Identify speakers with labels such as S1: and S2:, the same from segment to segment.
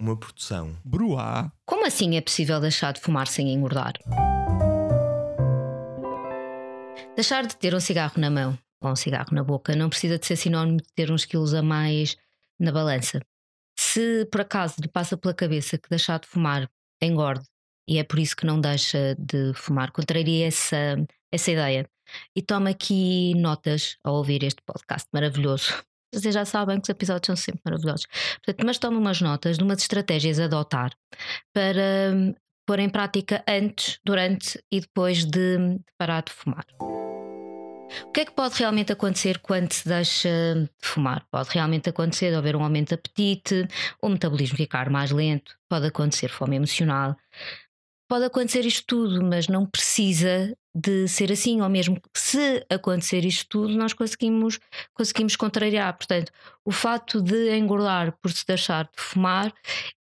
S1: uma produção. Bruá. Como assim é possível deixar de fumar sem engordar? Deixar de ter um cigarro na mão ou um cigarro na boca não precisa de ser sinónimo de ter uns quilos a mais na balança. Se por acaso lhe passa pela cabeça que deixar de fumar engorde e é por isso que não deixa de fumar, contraria essa, essa ideia. E toma aqui notas ao ouvir este podcast maravilhoso vocês já sabem que os episódios são sempre maravilhosos. Portanto, mas tome umas notas de umas estratégias a adotar para hum, pôr em prática antes, durante e depois de, parar de fumar. O que é que pode realmente acontecer quando se deixa de fumar? Pode realmente acontecer haver um aumento de apetite, o metabolismo ficar mais lento, pode acontecer fome emocional, pode acontecer isto tudo, mas não precisa de ser assim, ou mesmo se acontecer isto tudo, nós conseguimos, conseguimos contrariar. Portanto, o fato de engordar por se deixar de fumar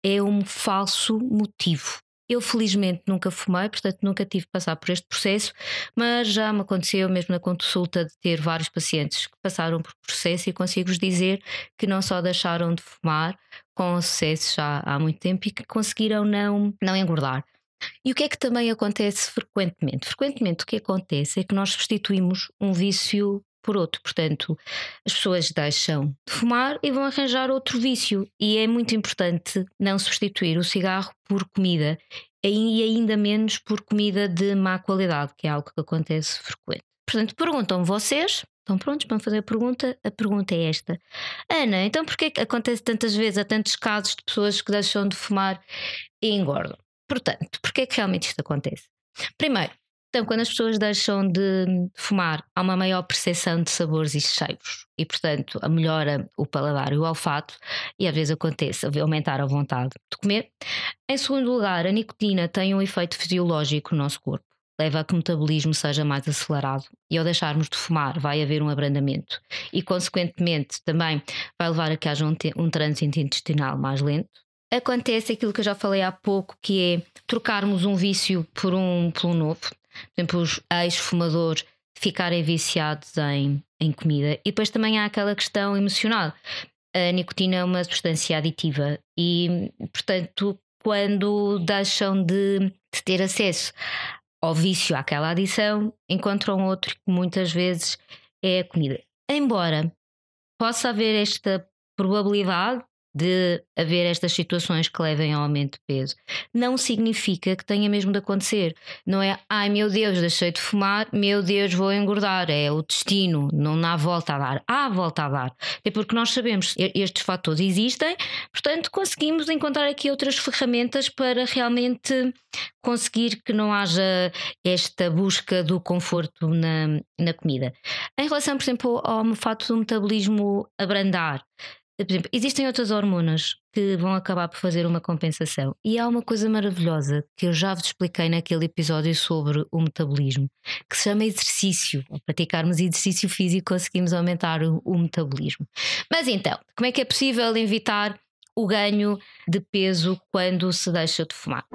S1: é um falso motivo. Eu felizmente nunca fumei, portanto nunca tive que passar por este processo, mas já me aconteceu mesmo na consulta de ter vários pacientes que passaram por processo e consigo-vos dizer que não só deixaram de fumar com sucesso já há muito tempo e que conseguiram não, não engordar. E o que é que também acontece frequentemente? Frequentemente o que acontece é que nós substituímos um vício por outro. Portanto, as pessoas deixam de fumar e vão arranjar outro vício. E é muito importante não substituir o cigarro por comida e ainda menos por comida de má qualidade, que é algo que acontece frequente. Portanto, perguntam vocês. Estão prontos para fazer a pergunta? A pergunta é esta. Ana, então porquê é que acontece tantas vezes, a tantos casos de pessoas que deixam de fumar e engordam? Portanto, porquê é que realmente isto acontece? Primeiro, então, quando as pessoas deixam de fumar, há uma maior percepção de sabores e cheiros e, portanto, melhora o paladar e o olfato e às vezes acontece aumentar a vontade de comer. Em segundo lugar, a nicotina tem um efeito fisiológico no nosso corpo. Leva a que o metabolismo seja mais acelerado e, ao deixarmos de fumar, vai haver um abrandamento e, consequentemente, também vai levar a que haja um, um trânsito intestinal mais lento acontece aquilo que eu já falei há pouco, que é trocarmos um vício por um, por um novo. Por exemplo, os ex-fumadores ficarem viciados em, em comida. E depois também há aquela questão emocional. A nicotina é uma substância aditiva e, portanto, quando deixam de, de ter acesso ao vício, àquela adição, encontram outro que muitas vezes é a comida. Embora possa haver esta probabilidade de haver estas situações que levem ao aumento de peso. Não significa que tenha mesmo de acontecer. Não é, ai meu Deus, deixei de fumar, meu Deus, vou engordar. É o destino, não há volta a dar. Há volta a dar. É porque nós sabemos que estes fatores existem, portanto, conseguimos encontrar aqui outras ferramentas para realmente conseguir que não haja esta busca do conforto na, na comida. Em relação, por exemplo, ao fato do metabolismo abrandar, por exemplo, existem outras hormonas que vão acabar por fazer uma compensação. E há uma coisa maravilhosa que eu já vos expliquei naquele episódio sobre o metabolismo, que se chama exercício. Ao praticarmos exercício físico, conseguimos aumentar o, o metabolismo. Mas então, como é que é possível evitar o ganho de peso quando se deixa de fumar?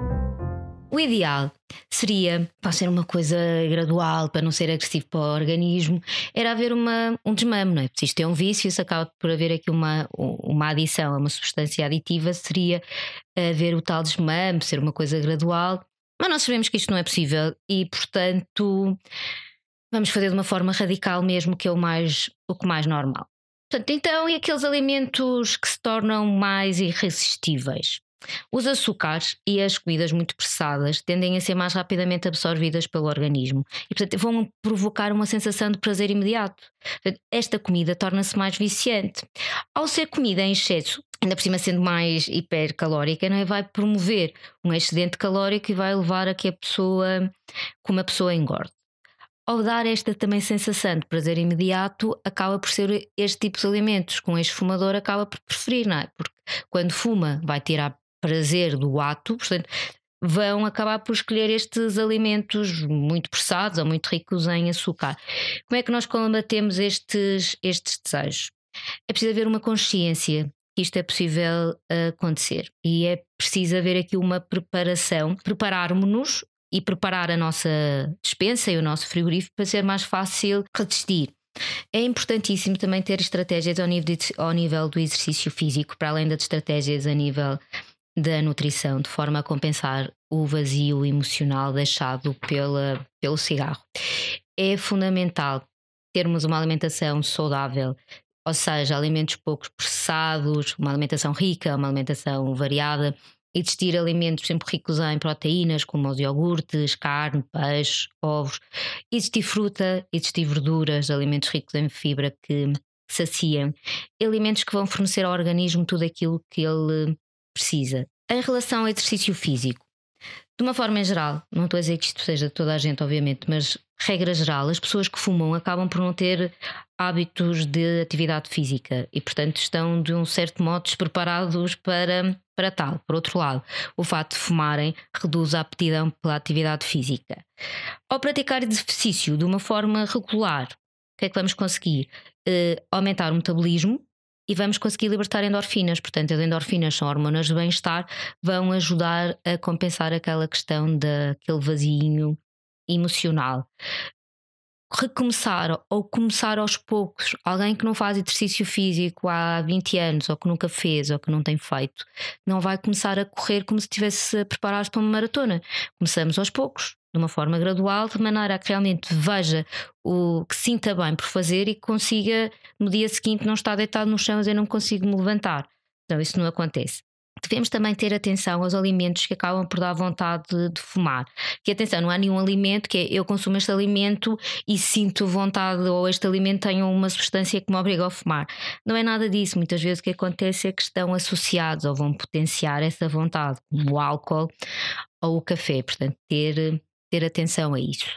S1: O ideal seria, para ser uma coisa gradual, para não ser agressivo para o organismo, era haver uma, um desmame, não é? Porque isto é um vício, se acaba por haver aqui uma, uma adição a uma substância aditiva, seria haver o tal desmame, ser uma coisa gradual, mas nós sabemos que isto não é possível e, portanto, vamos fazer de uma forma radical mesmo, que é o, mais, o que mais normal. Portanto, então, e aqueles alimentos que se tornam mais irresistíveis? Os açúcares e as comidas muito pressadas tendem a ser mais rapidamente absorvidas pelo organismo e, portanto, vão provocar uma sensação de prazer imediato. esta comida torna-se mais viciante. Ao ser comida em excesso, ainda por cima sendo mais hipercalórica, não é? vai promover um excedente calórico e vai levar a que a pessoa, como a pessoa engorde. Ao dar esta também sensação de prazer imediato, acaba por ser este tipo de alimentos com este fumador acaba por preferir, não é? Porque quando fuma vai tirar prazer do ato, portanto, vão acabar por escolher estes alimentos muito processados ou muito ricos em açúcar. Como é que nós combatemos estes, estes desejos? É preciso haver uma consciência que isto é possível acontecer e é preciso haver aqui uma preparação, prepararmos-nos e preparar a nossa despensa e o nosso frigorífico para ser mais fácil resistir. É importantíssimo também ter estratégias ao nível, de, ao nível do exercício físico, para além das estratégias a nível da nutrição, de forma a compensar o vazio emocional deixado pela, pelo cigarro. É fundamental termos uma alimentação saudável, ou seja, alimentos pouco processados, uma alimentação rica, uma alimentação variada, existir alimentos sempre ricos em proteínas, como os iogurtes, carne, peixe, ovos, existir fruta, existir verduras, alimentos ricos em fibra que saciam, alimentos que vão fornecer ao organismo tudo aquilo que ele precisa. Em relação ao exercício físico, de uma forma geral, não estou a dizer que isto seja de toda a gente, obviamente, mas regra geral, as pessoas que fumam acabam por não ter hábitos de atividade física e, portanto, estão de um certo modo despreparados para, para tal. Por outro lado, o facto de fumarem reduz a aptidão pela atividade física. Ao praticar exercício de uma forma regular, o que é que vamos conseguir? Uh, aumentar o metabolismo, e vamos conseguir libertar endorfinas. Portanto, as endorfinas são hormonas de bem-estar, vão ajudar a compensar aquela questão daquele vazio emocional. Recomeçar ou começar aos poucos, alguém que não faz exercício físico há 20 anos, ou que nunca fez, ou que não tem feito, não vai começar a correr como se estivesse preparado para uma maratona. Começamos aos poucos, de uma forma gradual, de maneira a que realmente veja o que sinta bem por fazer e que consiga no dia seguinte não estar deitado no chão e dizer não consigo me levantar. Então isso não acontece. Devemos também ter atenção aos alimentos que acabam por dar vontade de, de, fumar. Que atenção, não há nenhum alimento que é eu consumo este alimento e sinto vontade, ou este alimento tem uma substância que me obriga a fumar. Não é nada disso. Muitas vezes o que acontece é que estão associados ou vão potenciar essa vontade, como o álcool ou o café. Portanto, ter ter atenção a isso.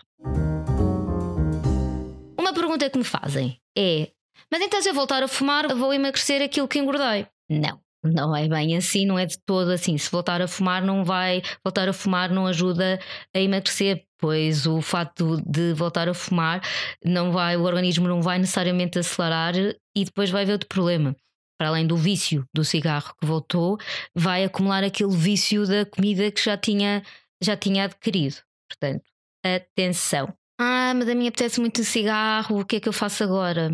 S1: Uma pergunta que me fazem é: mas então se eu voltar a fumar, vou emagrecer aquilo que engordei? Não. Não é bem assim, não é de todo assim. Se voltar a fumar, não vai. Voltar a fumar não ajuda a emagrecer, pois o fato de voltar a fumar não vai, o organismo não vai necessariamente acelerar e depois vai ver outro problema para além do vício do cigarro que voltou, vai acumular aquele vício da comida que já tinha, já tinha adquirido. Portanto, atenção. Ah, mas a minha apetece muito cigarro, o que é que eu faço agora?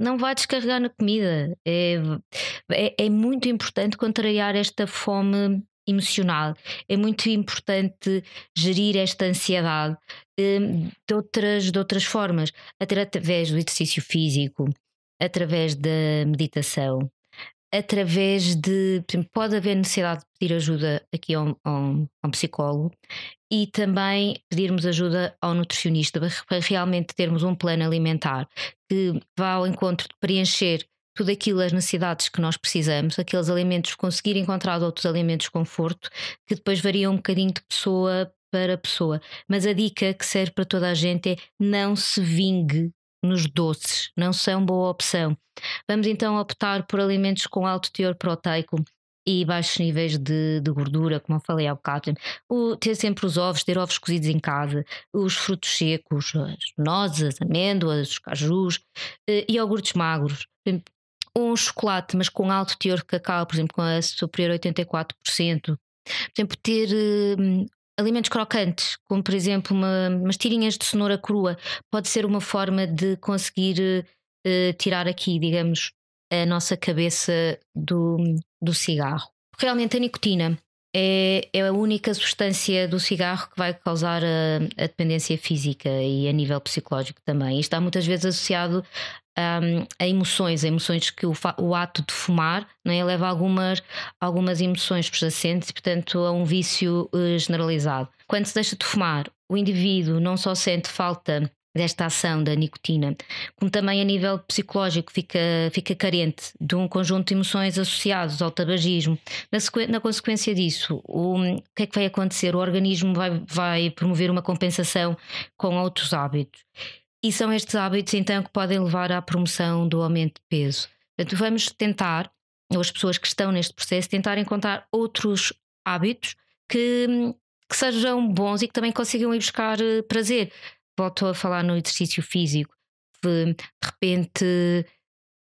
S1: não vá descarregar na comida. É, é, é, muito importante contrariar esta fome emocional, é muito importante gerir esta ansiedade hum, de, outras, de outras formas, através do exercício físico, através da meditação, através de. Exemplo, pode haver necessidade de pedir ajuda aqui a um, a, um, a um, psicólogo e também pedirmos ajuda ao nutricionista para realmente termos um plano alimentar que vá ao encontro de preencher tudo aquilo, as necessidades que nós precisamos, aqueles alimentos, conseguir encontrar outros alimentos de conforto, que depois variam um bocadinho de pessoa para pessoa. Mas a dica que serve para toda a gente é não se vingue nos doces, não são boa opção. Vamos então optar por alimentos com alto teor proteico e baixos níveis de, de gordura, como eu falei há bocado. O, ter sempre os ovos, ter ovos cozidos em casa, os frutos secos, as nozes, as amêndoas, os cajus, e eh, iogurtes magros. Um chocolate, mas com alto teor de cacau, por exemplo, com a superior a 84%. Por exemplo, ter hum, alimentos crocantes, como por exemplo uma, umas tirinhas de cenoura crua, pode ser uma forma de conseguir uh, tirar aqui, digamos, a nossa cabeça do, do cigarro. realmente a nicotina é, é a única substância do cigarro que vai causar a, eh, a dependência física e a nível psicológico também. Isto está muitas vezes associado um, a emoções, a emoções que o, o ato de fumar não é? leva algumas, algumas emoções subjacentes e, portanto, a um vício eh, generalizado. Quando se deixa de fumar, o indivíduo não só sente falta desta ação da nicotina, como também a nível psicológico fica, fica carente de um conjunto de emoções associadas ao tabagismo. Na, na consequência disso, o, hum, o, que é que vai acontecer? O organismo vai, vai promover uma compensação com outros hábitos. E são estes hábitos então que podem levar à promoção do aumento de peso. Portanto, vamos tentar, ou as pessoas que estão neste processo, tentar encontrar outros hábitos que, que sejam bons e que também consigam ir buscar eh, prazer. Volto a falar no exercício físico, de, repente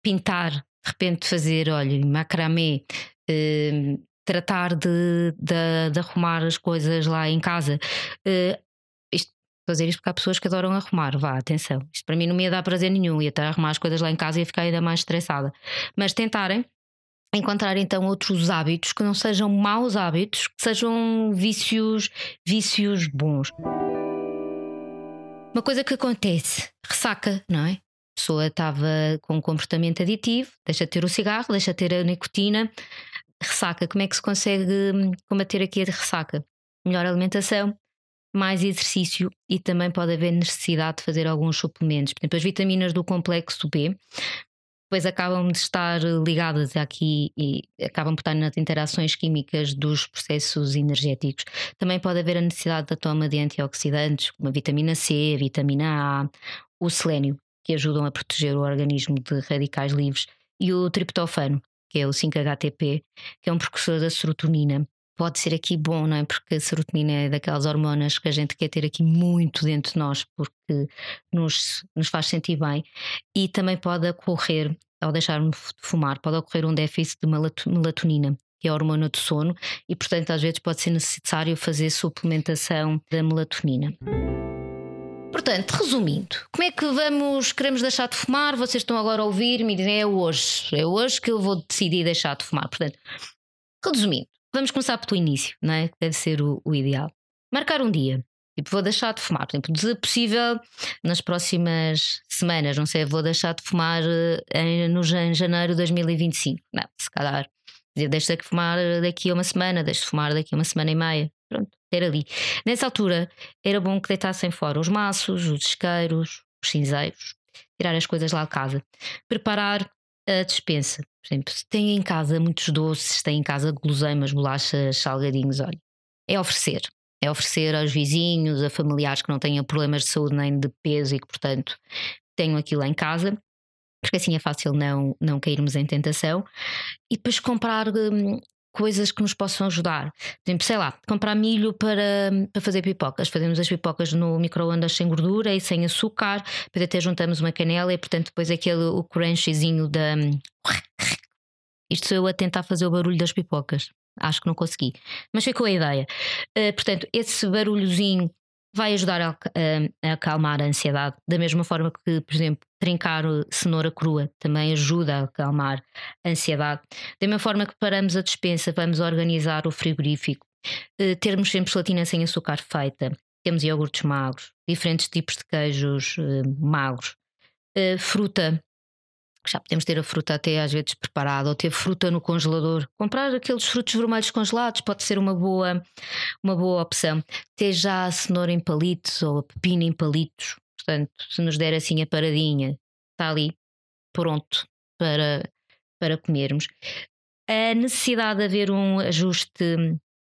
S1: pintar, de repente fazer, olha, macramê, eh, tratar de, de, de, arrumar as coisas lá em casa. Eh, fazer isto porque há pessoas que adoram arrumar, vá, atenção. Isto para mim não me ia dar prazer nenhum, ia estar a arrumar as coisas lá em casa e ia ficar ainda mais estressada. Mas tentarem encontrar então outros hábitos que não sejam maus hábitos, que sejam vícios, vícios bons. Uma coisa que acontece, ressaca, não é? A pessoa estava com um comportamento aditivo, deixa de ter o cigarro, deixa de ter a nicotina, ressaca. Como é que se consegue hum, combater aqui a ressaca? Melhor alimentação, mais exercício e também pode haver necessidade de fazer alguns suplementos. Por exemplo, as vitaminas do complexo B, pois acabam de estar ligadas aqui e acabam por estar nas interações químicas dos processos energéticos. Também pode haver a necessidade da toma de antioxidantes, como a vitamina C, a vitamina A, o selênio, que ajudam a proteger o organismo de radicais livres, e o triptofano, que é o 5-HTP, que é um precursor da serotonina pode ser aqui bom, não é? Porque a serotonina é daquelas hormonas que a gente quer ter aqui muito dentro de nós, porque nos, nos faz sentir bem. E também pode ocorrer, ao deixar-me fumar, pode ocorrer um déficit de melatonina, que é a hormona do sono, e portanto às vezes pode ser necessário fazer suplementação da melatonina. Portanto, resumindo, como é que vamos, queremos deixar de fumar? Vocês estão agora a ouvir-me e dizem é hoje, é hoje que eu vou decidir deixar de fumar. Portanto, resumindo, Vamos começar pelo início, não é? Deve ser o, o ideal. Marcar um dia. Tipo, vou deixar de fumar. Por exemplo, se é possível, nas próximas semanas, não sei, vou deixar de fumar eh, em, no, em janeiro de 2025. Não, se calhar. Deixo de fumar eh, daqui a uma semana, deixo de fumar daqui a uma semana e meia. Pronto, era ali. Nessa altura, era bom que deitassem fora os maços, os isqueiros, os cinzeiros, tirar as coisas lá de casa, preparar a despensa. Por exemplo, se têm em casa muitos doces, se têm em casa guloseimas, bolachas, salgadinhos, olha, é oferecer. É oferecer aos vizinhos, a familiares que não tenham problemas de saúde nem de peso e que, portanto, tenham aquilo em casa porque assim é fácil não, não cairmos em tentação. E depois comprar hum, coisas que nos possam ajudar. Tipo, sei lá, comprar milho para, para fazer pipocas. Fazemos as pipocas no micro-ondas sem gordura e sem açúcar, depois até juntamos uma canela e, portanto, depois aquele o crunchzinho da. Isto sou eu a tentar fazer o barulho das pipocas. Acho que não consegui. Mas ficou a ideia. Uh, portanto, esse barulhozinho vai ajudar a, a, a acalmar a ansiedade, da mesma forma que, por exemplo, trincar cenoura crua também ajuda a acalmar a ansiedade. Da mesma forma que paramos a despensa, vamos organizar o frigorífico. Eh, termos sempre gelatina sem açúcar feita, temos iogurtes magros, diferentes tipos de queijos eh, magros, eh, fruta já podemos ter a fruta até às vezes preparada ou ter fruta no congelador. Comprar aqueles frutos vermelhos congelados pode ser uma boa, uma boa opção. Ter já a cenoura em palitos ou a pepina em palitos. Portanto, se nos der assim a paradinha, está ali pronto para, para comermos. A necessidade de haver um ajuste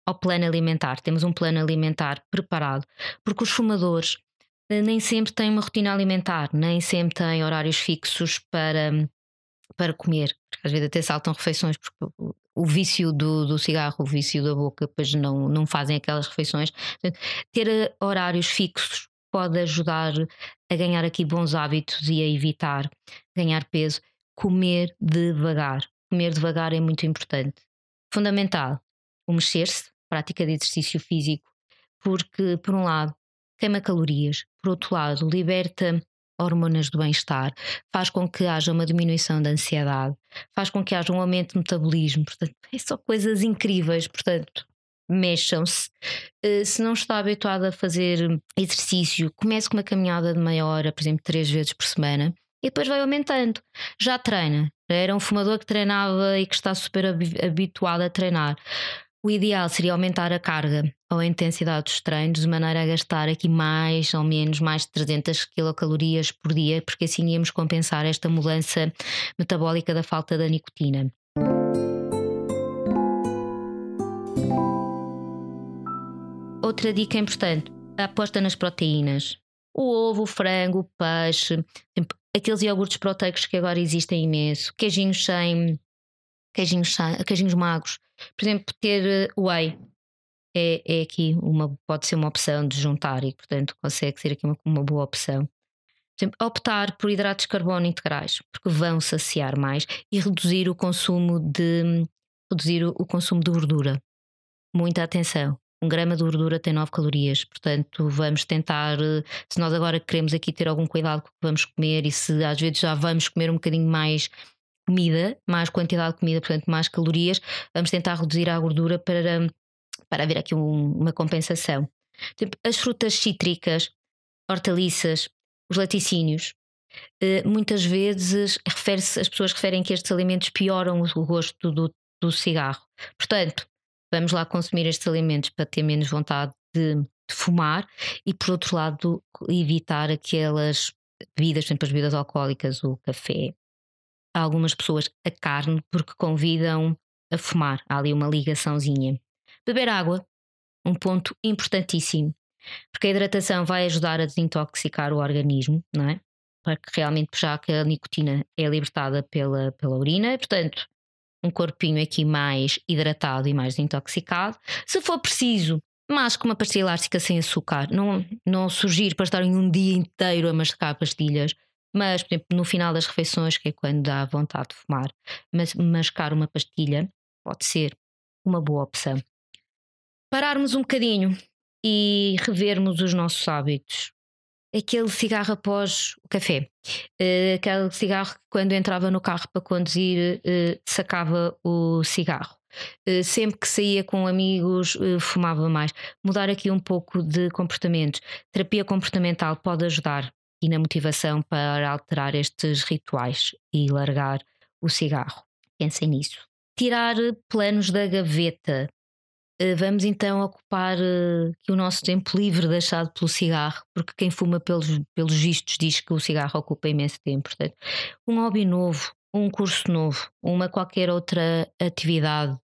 S1: ao plano alimentar. Temos um plano alimentar preparado, porque os fumadores eh, nem sempre têm uma rotina alimentar, nem sempre têm horários fixos para, para comer. Às vezes até saltam refeições, porque o vício do, do cigarro, o vício da boca, depois não, não fazem aquelas refeições. Ter eh, horários fixos pode ajudar a ganhar aqui bons hábitos e a evitar ganhar peso, comer devagar. Comer devagar é muito importante. Fundamental o mexer-se, prática de exercício físico, porque, por um lado, queima calorias, por outro lado, liberta hormonas do bem-estar, faz com que haja uma diminuição da ansiedade, faz com que haja um aumento de metabolismo, portanto, é só coisas incríveis, portanto, mexam-se. Eh, se não está habituado a fazer exercício, comece com uma caminhada de meia hora, por exemplo, três vezes por semana, e depois vai aumentando. Já treina. Era um fumador que treinava e que está super habituado a treinar. O ideal seria aumentar a carga ou a intensidade dos treinos de maneira a gastar aqui mais ou menos mais de 300 quilocalorias por dia, porque assim íamos compensar esta mudança metabólica da falta da nicotina. Outra dica importante: a aposta nas proteínas. O ovo, o frango, o peixe, aqueles iogurtes proteicos que agora existem imenso, queijinhos sem. queijinhos, sem, queijinhos magros. Por exemplo, ter eh, whey. É, é aqui uma, pode ser uma opção de juntar e, portanto, consegue ser aqui uma, uma boa opção optar por hidratos de carbono integrais, porque vão saciar mais e reduzir o consumo de reduzir o, o consumo de gordura. Muita atenção um grama de gordura tem 9 calorias. Portanto, vamos tentar, eh, se nós agora queremos aqui ter algum cuidado com o que vamos comer e se às vezes já vamos comer um bocadinho mais comida, mais quantidade de comida, portanto, mais calorias, vamos tentar reduzir a gordura para, hum, para haver aqui um, uma compensação. as frutas cítricas, hortaliças, os laticínios. Eh, muitas vezes refere as pessoas referem que estes alimentos pioram o gosto do, do cigarro. Portanto, vamos lá consumir estes alimentos para ter menos vontade de, de fumar e, por outro lado, evitar aquelas bebidas, sempre as bebidas alcoólicas, o café. Há algumas pessoas a carne porque convidam a fumar, há ali uma ligaçãozinha. Beber água, um ponto importantíssimo, porque a hidratação vai ajudar a desintoxicar o organismo, não é? Para que realmente, já que a nicotina é libertada pela, pela urina, e, portanto, um corpinho aqui mais hidratado e mais intoxicado. Se for preciso, mas com uma pastilha elástica sem açúcar, não, não surgir para estarem um dia inteiro a mascar pastilhas. Mas, por exemplo, no final das refeições, que é quando dá vontade de fumar, mas mascar uma pastilha pode ser uma boa opção. Pararmos um bocadinho e revermos os nossos hábitos aquele cigarro após o café, uh, aquele cigarro que quando entrava no carro para conduzir uh, sacava o cigarro. Eh, sempre que saía com amigos, fumava mais. Mudar aqui um pouco de comportamentos. Terapia comportamental pode ajudar e na motivação para alterar estes rituais e largar o cigarro. Pensem nisso. Tirar planos da gaveta. Eh, vamos então ocupar eh, o nosso tempo livre deixado pelo cigarro, porque quem fuma pelos, pelos vistos diz que o cigarro ocupa imenso tempo. Portanto, um hobby novo, um curso novo, uma qualquer outra atividade,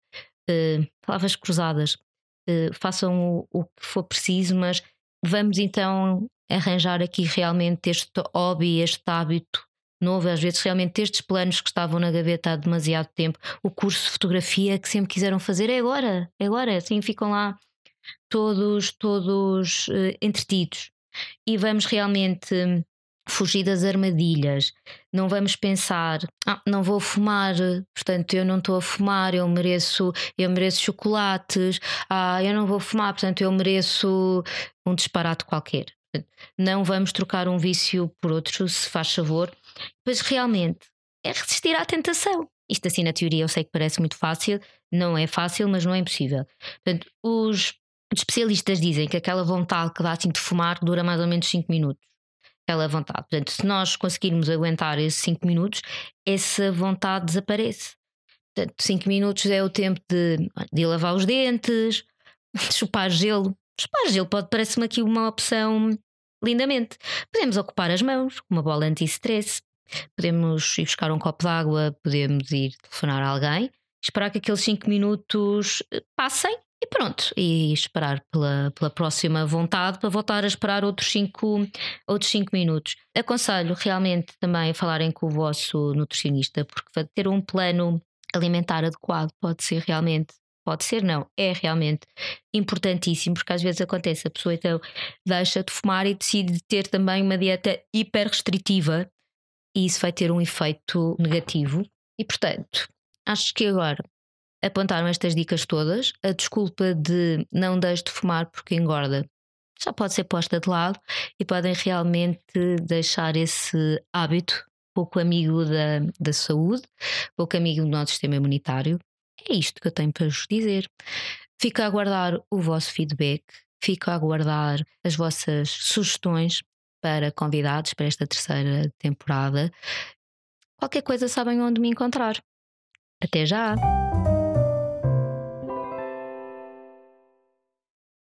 S1: eh, palavras cruzadas, façam o, o que for preciso, mas vamos então arranjar aqui realmente este hobby, este hábito novo, às vezes realmente estes planos que estavam na gaveta há demasiado tempo, o curso de fotografia que sempre quiseram fazer é agora, é agora, é assim ficam lá todos, todos uh, entretidos. E vamos realmente hum, fugir das armadilhas, não vamos pensar, ah, não vou fumar, portanto eu não estou a fumar, eu mereço, eu mereço chocolates, ah, eu não vou fumar, portanto eu mereço um disparate qualquer. Não vamos trocar um vício por outro, se faz favor. Pois realmente é resistir à tentação. Isto assim na teoria eu sei que parece muito fácil, não é fácil, mas não é impossível. Portanto, os especialistas dizem que aquela vontade que dá assim de fumar dura mais ou menos 5 minutos. Aquela vontade. Portanto, se nós conseguirmos aguentar esses 5 minutos, essa vontade desaparece. Portanto, 5 minutos é o tempo de, de lavar os dentes, de chupar gelo. Chupar gelo pode parecer-me aqui uma opção lindamente. Podemos ocupar as mãos uma bola anti-stress. Podemos ir buscar um copo de água, podemos ir telefonar a alguém, esperar que aqueles 5 minutos eh, passem e pronto, e esperar pela, pela próxima vontade para voltar a esperar outros 5 outros cinco minutos. Aconselho realmente também a falarem com o vosso nutricionista, porque ter um plano alimentar adequado pode ser realmente, pode ser não, é realmente importantíssimo, porque às vezes acontece, a pessoa então deixa de fumar e decide ter também uma dieta hiper restritiva e isso vai ter um efeito negativo. E portanto, acho que agora apontaram estas dicas todas, a desculpa de não deixe de fumar porque engorda já pode ser posta de lado e podem realmente deixar esse hábito pouco amigo da, da saúde, pouco amigo do nosso sistema imunitário. É isto que eu tenho para vos dizer. Fico a aguardar o vosso feedback, fico a aguardar as vossas sugestões para convidados para esta terceira temporada. Qualquer coisa sabem onde me encontrar. Até já!